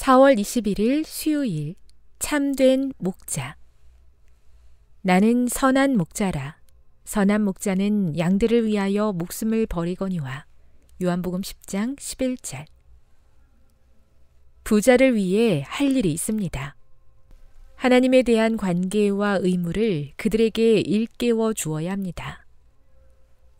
4월 21일 수요일 참된 목자 나는 선한 목자라 선한 목자는 양들을 위하여 목숨을 버리거니와 요한복음 10장 11절 부자를 위해 할 일이 있습니다. 하나님에 대한 관계와 의무를 그들에게 일깨워 주어야 합니다.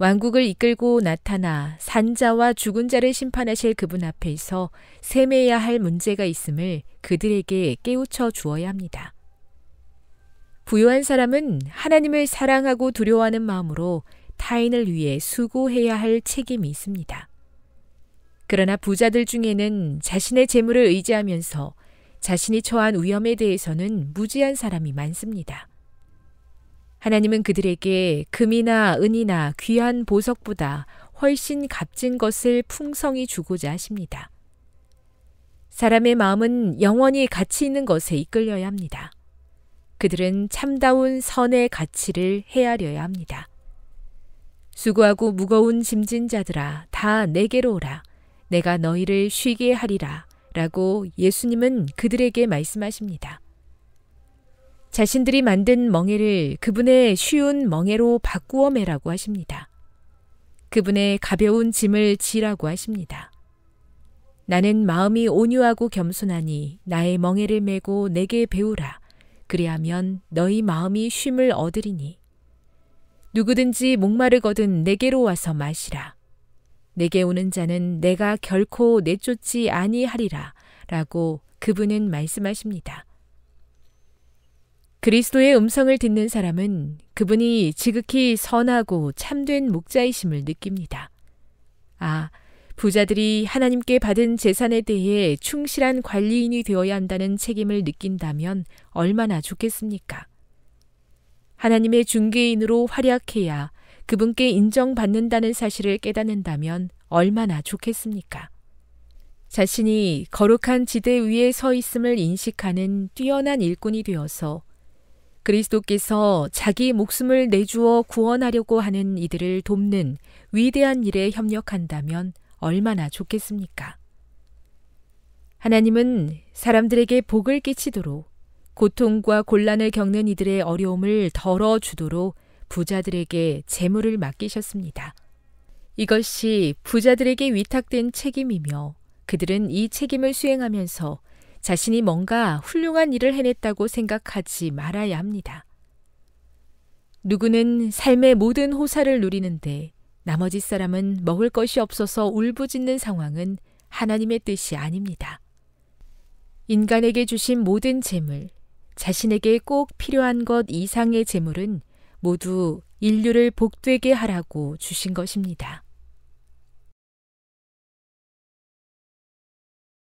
왕국을 이끌고 나타나 산자와 죽은 자를 심판하실 그분 앞에서 세매야 할 문제가 있음을 그들에게 깨우쳐 주어야 합니다. 부유한 사람은 하나님을 사랑하고 두려워하는 마음으로 타인을 위해 수고해야 할 책임이 있습니다. 그러나 부자들 중에는 자신의 재물을 의지하면서 자신이 처한 위험에 대해서는 무지한 사람이 많습니다. 하나님은 그들에게 금이나 은이나 귀한 보석보다 훨씬 값진 것을 풍성히 주고자 하십니다. 사람의 마음은 영원히 가치 있는 것에 이끌려야 합니다. 그들은 참다운 선의 가치를 헤아려야 합니다. 수고하고 무거운 짐진 자들아, 다 내게로 오라. 내가 너희를 쉬게 하리라. 라고 예수님은 그들에게 말씀하십니다. 자신들이 만든 멍에를 그분의 쉬운 멍에로 바꾸어 매라고 하십니다. 그분의 가벼운 짐을 지라고 하십니다. 나는 마음이 온유하고 겸손하니 나의 멍에를 메고 내게 배우라. 그리하면 너희 마음이 쉼을 얻으리니. 누구든지 목마르거든 내게로 와서 마시라. 내게 오는 자는 내가 결코 내쫓지 아니하리라. 라고 그분은 말씀하십니다. 그리스도의 음성을 듣는 사람은 그분이 지극히 선하고 참된 목자이심을 느낍니다. 아, 부자들이 하나님께 받은 재산에 대해 충실한 관리인이 되어야 한다는 책임을 느낀다면 얼마나 좋겠습니까? 하나님의 중개인으로 활약해야 그분께 인정받는다는 사실을 깨닫는다면 얼마나 좋겠습니까? 자신이 거룩한 지대 위에 서 있음을 인식하는 뛰어난 일꾼이 되어서 그리스도께서 자기 목숨을 내주어 구원하려고 하는 이들을 돕는 위대한 일에 협력한다면 얼마나 좋겠습니까? 하나님은 사람들에게 복을 끼치도록 고통과 곤란을 겪는 이들의 어려움을 덜어주도록 부자들에게 재물을 맡기셨습니다. 이것이 부자들에게 위탁된 책임이며 그들은 이 책임을 수행하면서 자신이 뭔가 훌륭한 일을 해냈다고 생각하지 말아야 합니다. 누구는 삶의 모든 호사를 누리는데 나머지 사람은 먹을 것이 없어서 울부짖는 상황은 하나님의 뜻이 아닙니다. 인간에게 주신 모든 재물, 자신에게 꼭 필요한 것 이상의 재물은 모두 인류를 복되게 하라고 주신 것입니다.